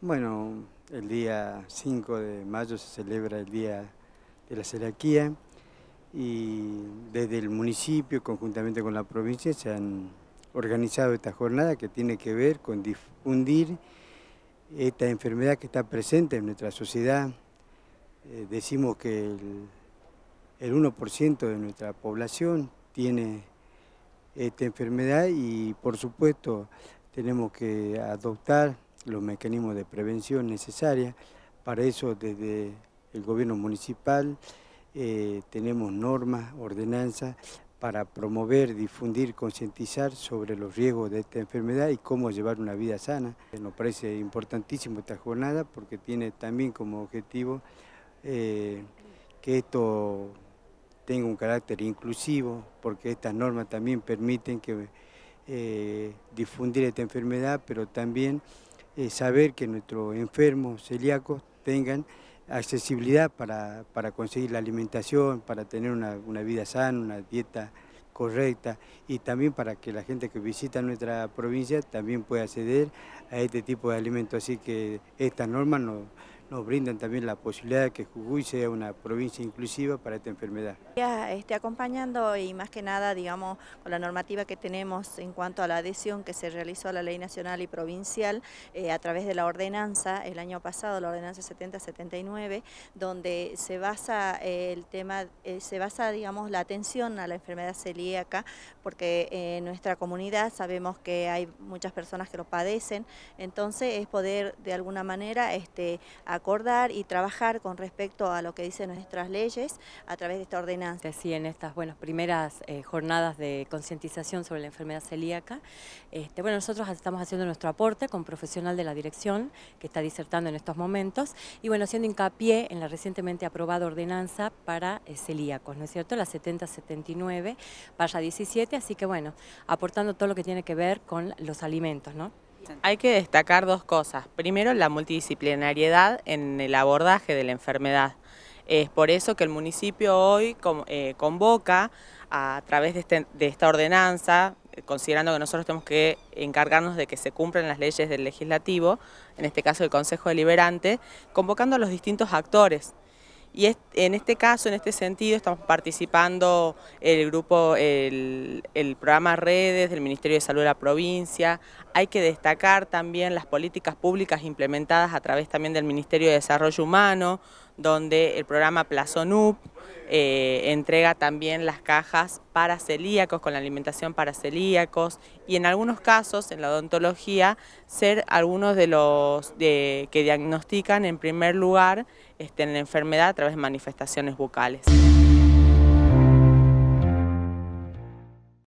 Bueno, el día 5 de mayo se celebra el Día de la Seraquía y desde el municipio, conjuntamente con la provincia, se han organizado esta jornada que tiene que ver con difundir esta enfermedad que está presente en nuestra sociedad. Eh, decimos que el, el 1% de nuestra población tiene esta enfermedad y por supuesto tenemos que adoptar los mecanismos de prevención necesarios. Para eso desde el gobierno municipal eh, tenemos normas, ordenanzas para promover, difundir, concientizar sobre los riesgos de esta enfermedad y cómo llevar una vida sana. Nos parece importantísimo esta jornada porque tiene también como objetivo eh, que esto tenga un carácter inclusivo, porque estas normas también permiten que eh, difundir esta enfermedad, pero también eh, saber que nuestros enfermos celíacos tengan accesibilidad para, conseguir la alimentación, para tener una, una, vida sana, una dieta correcta y también para que la gente que visita nuestra provincia también pueda acceder a este tipo de alimentos. Así que esta norma nos nos brindan también la posibilidad de que Jujuy sea una provincia inclusiva para esta enfermedad. Ya este, acompañando y más que nada, digamos, con la normativa que tenemos en cuanto a la adhesión que se realizó a la ley nacional y provincial eh, a través de la ordenanza el año pasado, la ordenanza 7079, donde se basa eh, el tema, eh, se basa, digamos, la atención a la enfermedad celíaca, porque en nuestra comunidad sabemos que hay muchas personas que lo padecen, entonces es poder de alguna manera este, acordar y trabajar con respecto a lo que dicen nuestras leyes a través de esta ordenanza. Sí, en estas bueno, primeras eh, jornadas de concientización sobre la enfermedad celíaca, este, bueno, nosotros estamos haciendo nuestro aporte con profesional de la dirección que está disertando en estos momentos y bueno, haciendo hincapié en la recientemente aprobada ordenanza para eh, celíacos, ¿no es cierto? La 7079 para 17, así que bueno, aportando todo lo que tiene que ver con los alimentos, ¿no? Hay que destacar dos cosas. Primero, la multidisciplinariedad en el abordaje de la enfermedad. Es por eso que el municipio hoy eh, convoca a través de, este, de esta ordenanza, eh, considerando que nosotros tenemos que encargarnos de que se cumplan las leyes del legislativo, en este caso el Consejo Deliberante, convocando a los distintos actores y en este caso, en este sentido, estamos participando el grupo, el, el, programa Redes del Ministerio de Salud de la provincia. Hay que destacar también las políticas públicas implementadas a través también del Ministerio de Desarrollo Humano, donde el programa Plazonup eh, entrega también las cajas para celíacos, con la alimentación para celíacos, y en algunos casos, en la odontología, ser algunos de los que diagnostican en primer lugar este, la enfermedad a través de manifestaciones bucales.